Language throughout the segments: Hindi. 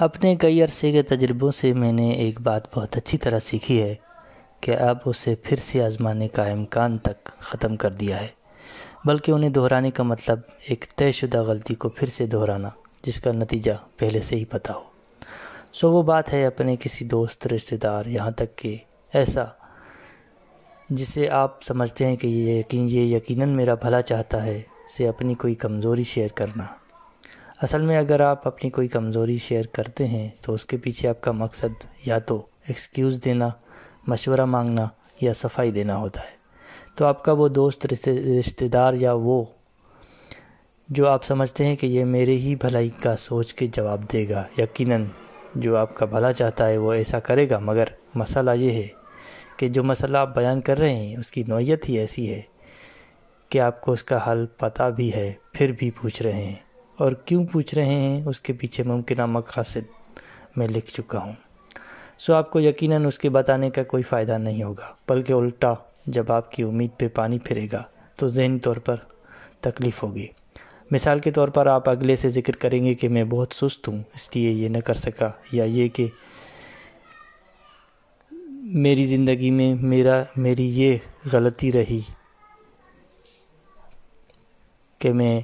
अपने कई अरसे के तजुर्बों से मैंने एक बात बहुत अच्छी तरह सीखी है कि अब उसे फिर से आजमाने का इम्कान तक ख़त्म कर दिया है बल्कि उन्हें दोहराने का मतलब एक तयशुदा गलती को फिर से दोहराना जिसका नतीजा पहले से ही पता हो सो वो बात है अपने किसी दोस्त रिश्तेदार यहाँ तक कि ऐसा जिसे आप समझते हैं कि ये यकीन ये यकीनन मेरा भला चाहता है से अपनी कोई कमज़ोरी शेयर करना असल में अगर आप अपनी कोई कमज़ोरी शेयर करते हैं तो उसके पीछे आपका मकसद या तो एक्सक्यूज़ देना मशवरा मांगना या सफाई देना होता है तो आपका वो दोस्त रिश्तेदार या वो जो आप समझते हैं कि ये मेरे ही भलाई का सोच के जवाब देगा यकीनन जो आपका भला चाहता है वो ऐसा करेगा मगर मसला ये है कि जो मसला आप बयान कर रहे हैं उसकी नोयत ही ऐसी है कि आपको उसका हल पता भी है फिर भी पूछ रहे हैं और क्यों पूछ रहे हैं उसके पीछे मुमकिन मकासद मैं लिख चुका हूँ सो आपको यकीन उसके बताने का कोई फ़ायदा नहीं होगा बल्कि उल्टा जब आपकी उम्मीद पे पानी फिरेगा तो जहनी तौर पर तकलीफ़ होगी मिसाल के तौर पर आप अगले से ज़िक्र करेंगे कि मैं बहुत सुस्त हूँ इसलिए ये न कर सका या ये कि मेरी ज़िंदगी में मेरा मेरी ये गलती रही कि मैं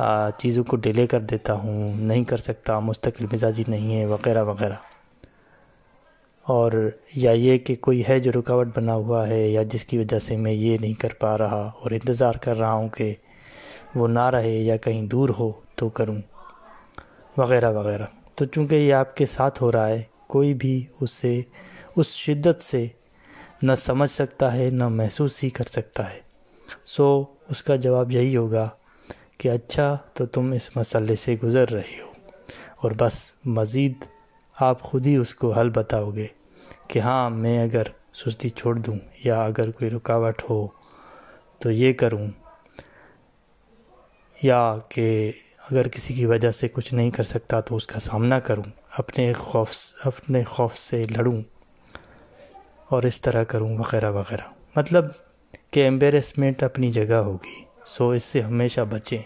चीज़ों को डिले कर देता हूँ नहीं कर सकता मुस्तकिल मिजाजी नहीं है वगैरह वगैरह और या ये कि कोई है जो रुकावट बना हुआ है या जिसकी वजह से मैं ये नहीं कर पा रहा और इंतज़ार कर रहा हूँ कि वो ना रहे या कहीं दूर हो तो करूँ वगैरह वगैरह तो चूँकि ये आपके साथ हो रहा है कोई भी उससे उस शिद्दत से न समझ सकता है न महसूस ही कर सकता है सो उसका जवाब यही होगा कि अच्छा तो तुम इस मसले से गुज़र रहे हो और बस मज़ीद आप ख़ुद ही उसको हल बताओगे कि हाँ मैं अगर सुस्ती छोड़ दूँ या अगर कोई रुकावट हो तो ये करूँ या कि अगर किसी की वजह से कुछ नहीं कर सकता तो उसका सामना करूँ अपने खौफ अपने खौफ से लड़ूँ और इस तरह करूँ वगैरह वगैरह मतलब कि एम्बेरसमेंट अपनी जगह होगी सो इससे हमेशा बचें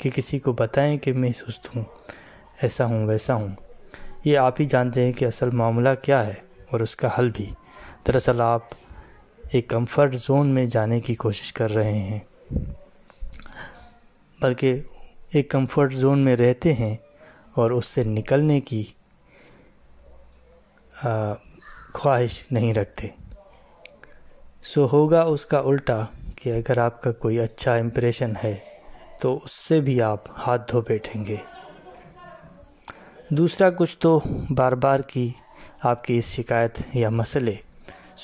कि किसी को बताएं कि मैं सुस्त हूँ ऐसा हूँ वैसा हूँ ये आप ही जानते हैं कि असल मामला क्या है और उसका हल भी दरअसल आप एक कंफर्ट जोन में जाने की कोशिश कर रहे हैं बल्कि एक कंफर्ट जोन में रहते हैं और उससे निकलने की ख्वाहिश नहीं रखते सो होगा उसका उल्टा कि अगर आपका कोई अच्छा इम्प्रेशन है तो उससे भी आप हाथ धो बैठेंगे दूसरा कुछ तो बार बार की आपकी इस शिकायत या मसले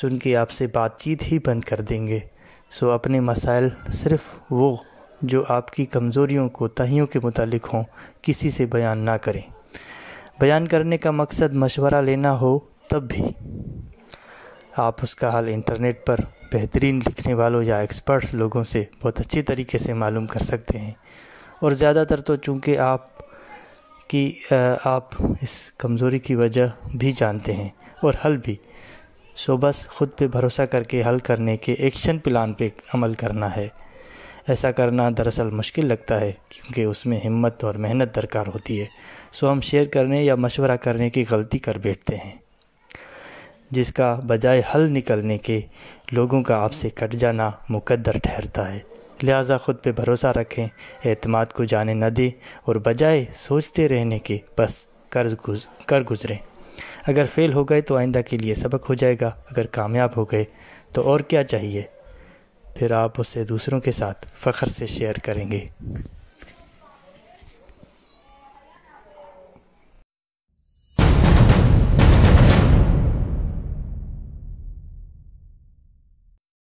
सुन के आपसे बातचीत ही बंद कर देंगे सो अपने मसाइल सिर्फ वो जो आपकी कमज़ोरियों को तहियों के मुतालिक हों किसी से बयान ना करें बयान करने का मकसद मशवरा लेना हो तब भी आप उसका हल इंटरनेट पर बेहतरीन लिखने वालों या एक्सपर्ट्स लोगों से बहुत अच्छी तरीके से मालूम कर सकते हैं और ज़्यादातर तो चूँकि आप कि आप इस कमज़ोरी की वजह भी जानते हैं और हल भी सो बस ख़ुद पे भरोसा करके हल करने के एक्शन प्लान पे अमल करना है ऐसा करना दरअसल मुश्किल लगता है क्योंकि उसमें हिम्मत और मेहनत दरकार होती है सो हम शेयर करने या मशवरा करने की गलती कर बैठते हैं जिसका बजाय हल निकलने के लोगों का आपसे कट जाना मुकद्दर ठहरता है लिहाजा ख़ुद पे भरोसा रखें एतमाद को जाने न दें और बजाय सोचते रहने के बस कर गुज कर गुज़रें अगर फ़ेल हो गए तो आइंदा के लिए सबक हो जाएगा अगर कामयाब हो गए तो और क्या चाहिए फिर आप उसे दूसरों के साथ फ़ख्र से शेयर करेंगे